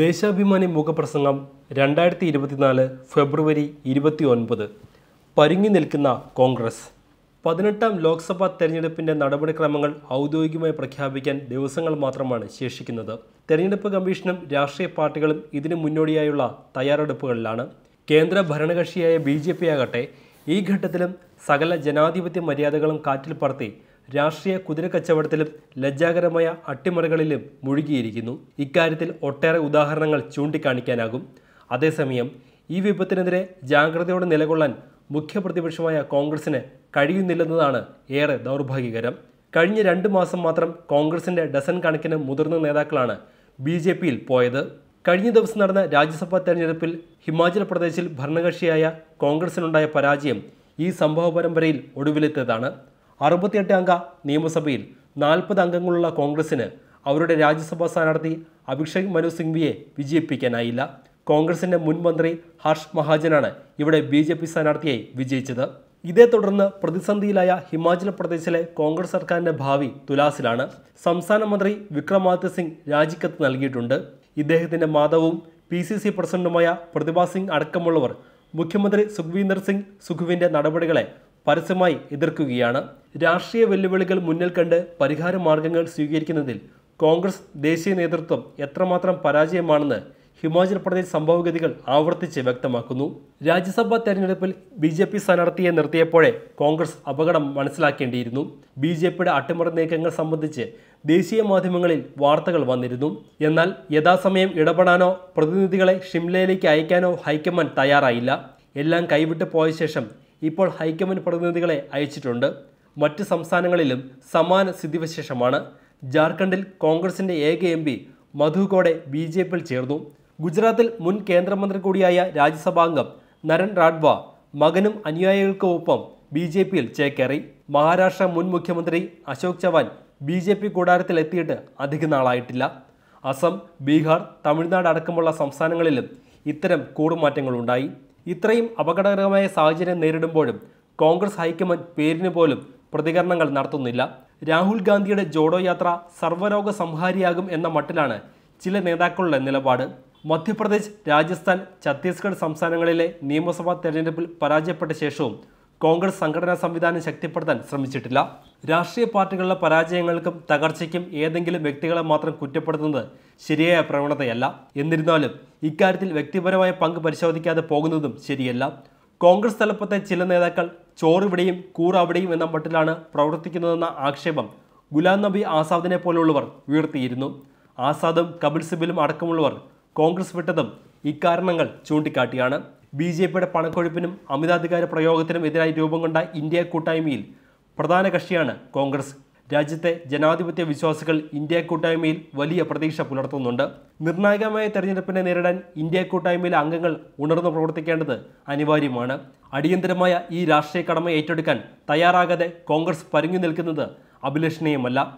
ദേശാഭിമാനി മുഖപ്രസംഗം രണ്ടായിരത്തി ഇരുപത്തിനാല് ഫെബ്രുവരി ഇരുപത്തി ഒൻപത് പരുങ്ങി നിൽക്കുന്ന കോൺഗ്രസ് പതിനെട്ടാം ലോക്സഭാ തെരഞ്ഞെടുപ്പിൻ്റെ നടപടിക്രമങ്ങൾ ഔദ്യോഗികമായി പ്രഖ്യാപിക്കാൻ ദിവസങ്ങൾ മാത്രമാണ് ശേഷിക്കുന്നത് തെരഞ്ഞെടുപ്പ് കമ്മീഷനും രാഷ്ട്രീയ പാർട്ടികളും ഇതിന് മുന്നോടിയായുള്ള തയ്യാറെടുപ്പുകളിലാണ് കേന്ദ്ര ഭരണകക്ഷിയായ ബി ജെ പി ആകട്ടെ ഈ ഘട്ടത്തിലും സകല ജനാധിപത്യ മര്യാദകളും കാറ്റിൽ പറത്തി രാഷ്ട്രീയ കുതിരക്കച്ചവടത്തിലും ലജ്ജാകരമായ അട്ടിമറികളിലും മുഴുകിയിരിക്കുന്നു ഇക്കാര്യത്തിൽ ഒട്ടേറെ ഉദാഹരണങ്ങൾ ചൂണ്ടിക്കാണിക്കാനാകും അതേസമയം ഈ വിപത്തിനെതിരെ ജാഗ്രതയോടെ നിലകൊള്ളാൻ മുഖ്യപ്രതിപക്ഷമായ കോൺഗ്രസിന് കഴിയുന്നില്ലെന്നതാണ് ഏറെ ദൗർഭാഗ്യകരം കഴിഞ്ഞ രണ്ട് മാസം മാത്രം കോൺഗ്രസിൻ്റെ ഡസൻ കണക്കിന് മുതിർന്ന നേതാക്കളാണ് ബി ജെ പിയിൽ പോയത് കഴിഞ്ഞ ദിവസം നടന്ന രാജ്യസഭാ തെരഞ്ഞെടുപ്പിൽ ഹിമാചൽ പ്രദേശിൽ ഭരണകക്ഷിയായ കോൺഗ്രസിനുണ്ടായ പരാജയം ഈ സംഭവ പരമ്പരയിൽ ഒടുവിലെത്തിയതാണ് അറുപത്തിയെട്ട് അംഗ നിയമസഭയിൽ നാൽപ്പത് അംഗങ്ങളുള്ള കോൺഗ്രസിന് അവരുടെ രാജ്യസഭാ സ്ഥാനാർത്ഥി അഭിഷേക് മനു സിംഗ്വിയെ വിജയിപ്പിക്കാനായില്ല കോൺഗ്രസിൻ്റെ മുൻ മന്ത്രി ഹർഷ് മഹാജനാണ് ഇവിടെ ബി ജെ പി സ്ഥാനാർത്ഥിയായി വിജയിച്ചത് ഇതേ തുടർന്ന് പ്രതിസന്ധിയിലായ ഹിമാചൽ പ്രദേശിലെ കോൺഗ്രസ് സർക്കാരിൻ്റെ ഭാവി തുലാസിലാണ് സംസ്ഥാന മന്ത്രി വിക്രമാദിത്യ സിംഗ് രാജിക്കത്ത് നൽകിയിട്ടുണ്ട് ഇദ്ദേഹത്തിൻ്റെ മാതാവും പി സി സി പ്രസിഡന്റുമായ പ്രതിഭാ സിംഗ് അടക്കമുള്ളവർ മുഖ്യമന്ത്രി സുഖ്വീന്ദർ സിംഗ് സുഖുവിൻ്റെ നടപടികളെ പരസ്യമായി എതിർക്കുകയാണ് രാഷ്ട്രീയ വെല്ലുവിളികൾ മുന്നിൽ കണ്ട് പരിഹാര മാർഗങ്ങൾ സ്വീകരിക്കുന്നതിൽ കോൺഗ്രസ് ദേശീയ നേതൃത്വം എത്രമാത്രം പരാജയമാണെന്ന് ഹിമാചൽ പ്രദേശ് സംഭവഗതികൾ ആവർത്തിച്ച് വ്യക്തമാക്കുന്നു രാജ്യസഭാ തെരഞ്ഞെടുപ്പിൽ ബി ജെ പി സ്ഥാനാർത്ഥിയെ നിർത്തിയപ്പോഴേ കോൺഗ്രസ് അപകടം മനസ്സിലാക്കേണ്ടിയിരുന്നു ബി ജെ പിയുടെ അട്ടിമറി നീക്കങ്ങൾ സംബന്ധിച്ച് ദേശീയ മാധ്യമങ്ങളിൽ വാർത്തകൾ വന്നിരുന്നു എന്നാൽ യഥാസമയം ഇടപെടാനോ പ്രതിനിധികളെ ഷിംലയിലേക്ക് അയക്കാനോ ഹൈക്കമാൻഡ് തയ്യാറായില്ല എല്ലാം കൈവിട്ടു പോയ ശേഷം ഇപ്പോൾ ഹൈക്കമാൻഡ് പ്രതിനിധികളെ അയച്ചിട്ടുണ്ട് മറ്റ് സംസ്ഥാനങ്ങളിലും സമാന സ്ഥിതിവിശേഷമാണ് ജാർഖണ്ഡിൽ കോൺഗ്രസിൻ്റെ ഏക M P Madhu B J പിയിൽ ചേർന്നു ഗുജറാത്തിൽ മുൻ കേന്ദ്രമന്ത്രി കൂടിയായ രാജ്യസഭാംഗം നരൻ റാഡ്വ മകനും അനുയായികൾക്കുമൊപ്പം ബി ജെ പിയിൽ ചേക്കേറി മഹാരാഷ്ട്ര മുൻ മുഖ്യമന്ത്രി Ashok Chavan B J P കൂടാരത്തിൽ എത്തിയിട്ട് അധിക നാളായിട്ടില്ല അസം ബീഹാർ തമിഴ്നാട് അടക്കമുള്ള സംസ്ഥാനങ്ങളിലും ഇത്തരം കൂടുമാറ്റങ്ങളുണ്ടായി ഇത്രയും അപകടകരമായ സാഹചര്യം നേരിടുമ്പോഴും കോൺഗ്രസ് ഹൈക്കമാൻഡ് പേരിന് പോലും പ്രതികരണങ്ങൾ നടത്തുന്നില്ല രാഹുൽ ഗാന്ധിയുടെ ജോഡോ യാത്ര സർവ്വരോഗ സംഹാരിയാകും എന്ന മട്ടിലാണ് ചില നേതാക്കളുടെ നിലപാട് മധ്യപ്രദേശ് രാജസ്ഥാൻ ഛത്തീസ്ഗഡ് സംസ്ഥാനങ്ങളിലെ നിയമസഭാ തെരഞ്ഞെടുപ്പിൽ പരാജയപ്പെട്ട ശേഷവും കോൺഗ്രസ് സംഘടനാ സംവിധാനം ശക്തിപ്പെടുത്താൻ ശ്രമിച്ചിട്ടില്ല രാഷ്ട്രീയ പാർട്ടികളുടെ പരാജയങ്ങൾക്കും തകർച്ചയ്ക്കും ഏതെങ്കിലും വ്യക്തികളെ മാത്രം കുറ്റപ്പെടുത്തുന്നത് ശരിയായ പ്രവണതയല്ല എന്നിരുന്നാലും ഇക്കാര്യത്തിൽ വ്യക്തിപരമായ പങ്ക് പരിശോധിക്കാതെ പോകുന്നതും ശരിയല്ല കോൺഗ്രസ് തലപ്പത്തെ ചില നേതാക്കൾ ചോറിവിടെയും കൂറവിടെയും എന്ന മട്ടിലാണ് പ്രവർത്തിക്കുന്നതെന്ന ആക്ഷേപം ഗുലാം നബി ആസാദിനെ പോലുള്ളവർ ഉയർത്തിയിരുന്നു ആസാദും കപിൽ സിബിലും അടക്കമുള്ളവർ കോൺഗ്രസ് വിട്ടതും ഇക്കാരണങ്ങൾ ചൂണ്ടിക്കാട്ടിയാണ് ബി ജെ പിയുടെ പണക്കൊഴുപ്പിനും അമിതാധികാര പ്രയോഗത്തിനും എതിരായി രൂപം കൊണ്ട ഇന്ത്യ കൂട്ടായ്മയിൽ പ്രധാന കക്ഷിയാണ് കോൺഗ്രസ് രാജ്യത്തെ ജനാധിപത്യ വിശ്വാസികൾ ഇന്ത്യ കൂട്ടായ്മയിൽ വലിയ പ്രതീക്ഷ പുലർത്തുന്നുണ്ട് നിർണായകമായ തെരഞ്ഞെടുപ്പിനെ നേരിടാൻ ഇന്ത്യ കൂട്ടായ്മയിലെ അംഗങ്ങൾ ഉണർന്നു പ്രവർത്തിക്കേണ്ടത് അനിവാര്യമാണ് അടിയന്തരമായ ഈ രാഷ്ട്രീയ കടമ ഏറ്റെടുക്കാൻ തയ്യാറാകാതെ കോൺഗ്രസ് പരുങ്ങി നിൽക്കുന്നത് അഭിലഷണീയമല്ല